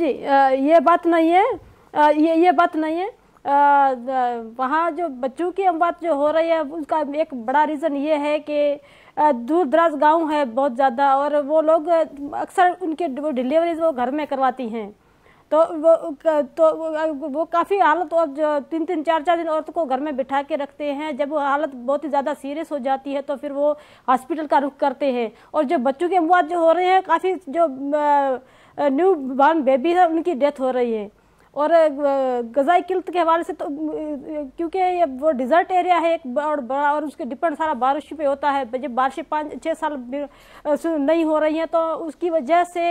जी ये बात नहीं है ये ये बात नहीं है वहाँ जो बच्चों की अमवात बात जो हो रही है उसका एक बड़ा रीज़न ये है कि दूर दराज गाँव है बहुत ज़्यादा और वो लोग अक्सर उनके वो डिलीवरीज वो घर में करवाती हैं तो वो तो वो काफ़ी हालत और जो तीन तीन चार चार दिन औरत को घर में बिठा के रखते हैं जब वो हालत बहुत ही ज़्यादा सीरियस हो जाती है तो फिर वो हॉस्पिटल का रुख करते हैं और जो बच्चों के अमवात जो हो रहे हैं काफ़ी जो आ, न्यू बॉर्न बेबी है उनकी डेथ हो रही है और गजाई किल्त के हवाले से तो क्योंकि ये वो डिज़र्ट एरिया है एक और बड़ा और उसके डिपेंड सारा बारिश पे होता है जब बारिशें पाँच छः साल नहीं हो रही हैं तो उसकी वजह से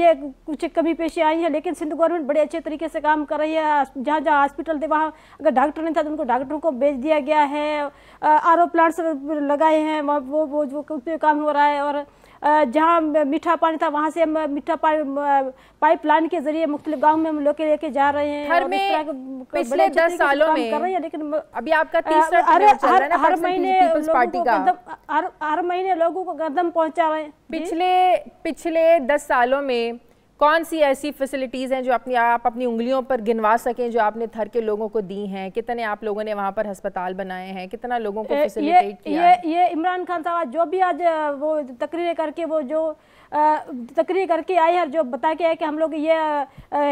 ये कुछ कमी पेशी आई है लेकिन सिंध गवर्नमेंट बड़े अच्छे तरीके से काम कर रही है जहाँ जहाँ हॉस्पिटल थे वहाँ अगर डॉक्टर नहीं था तो उनको डॉक्टरों को भेज दिया गया है आर ओ प्लांट्स लगाए हैं वो वो जो काम हो रहा है और जहाँ मीठा पानी था वहाँ से हम मीठा पाइप लाइन के जरिए मुख्तलि गाँव में हम लोग लेके जा रहे हैं हर में पिछले दस सालों में कर रहे हैं लेकिन अभी आपका हर महीने पार्टी का हर महीने लोगों को गर्दम पहुँचा रहे हैं पिछले पिछले दस सालों में कौन सी ऐसी फैसिलिटीज़ हैं जो अपनी आप अपनी उंगलियों पर गिनवा सकें जो आपने थर के लोगों को दी हैं कितने आप लोगों ने वहाँ पर हस्पताल बनाए हैं कितना लोगों को फैसिलिटेट किया ये ये इमरान खान साहब जो भी आज वो तकरीर करके वो जो तकरीर करके आए हैं जो बता के आए कि हम लोग ये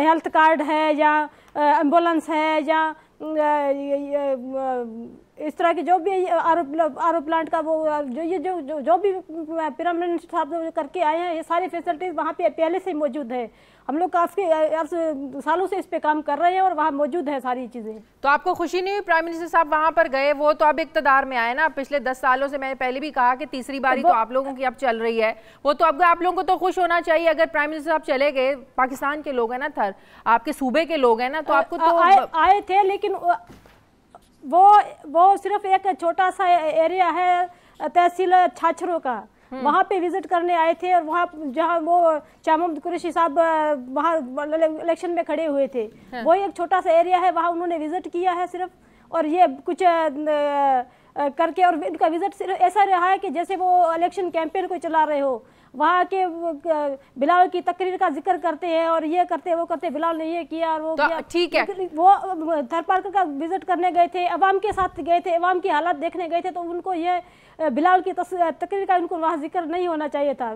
हेल्थ कार्ड है या एम्बुलेंस है या इस तरह के जो भी आर ओ प्लांट का वो जो ये जो जो, जो भी पिरामिड साहब करके आए हैं ये सारी फैसिलिटीज़ वहाँ पे पहले से मौजूद है हम लोग काफ़ी सालों से इस पे काम कर रहे हैं और वहाँ मौजूद है सारी चीज़ें तो आपको खुशी नहीं हुई प्राइम मिनिस्टर साहब वहाँ पर गए वो तो अब इकतदार में आए ना पिछले दस सालों से मैंने पहले भी कहा कि तीसरी बारी तो आप लोगों की अब चल रही है वो तो अब आप लोगों को तो खुश होना चाहिए अगर प्राइम मिनिस्टर साहब चले गए पाकिस्तान के लोग हैं ना थर आपके सूबे के लोग हैं ना तो आपको तो आए थे लेकिन लेकिन वो वो सिर्फ एक छोटा सा एरिया है तहसील छाछरों का हम्म। वहाँ पे विजिट करने आए थे और वहाँ जहाँ वो चामद कुरेशी साहब वहाँ इलेक्शन में खड़े हुए थे हाँ। वो एक छोटा सा एरिया है वहाँ उन्होंने विजिट किया है सिर्फ और ये कुछ करके और इनका विजिट सिर्फ ऐसा रहा है कि जैसे वो इलेक्शन कैंपेन को चला रहे हो वहाँ के बिलाल की तकरीर का जिक्र करते हैं और ये करते वो करते बिलाल ने ये किया और वो तो किया ठीक है वो थरपारकर का विजिट करने गए थे अवाम के साथ गए थे अवाम की हालत देखने गए थे तो उनको ये बिलाल की तकरीर का उनको वहाँ जिक्र नहीं होना चाहिए था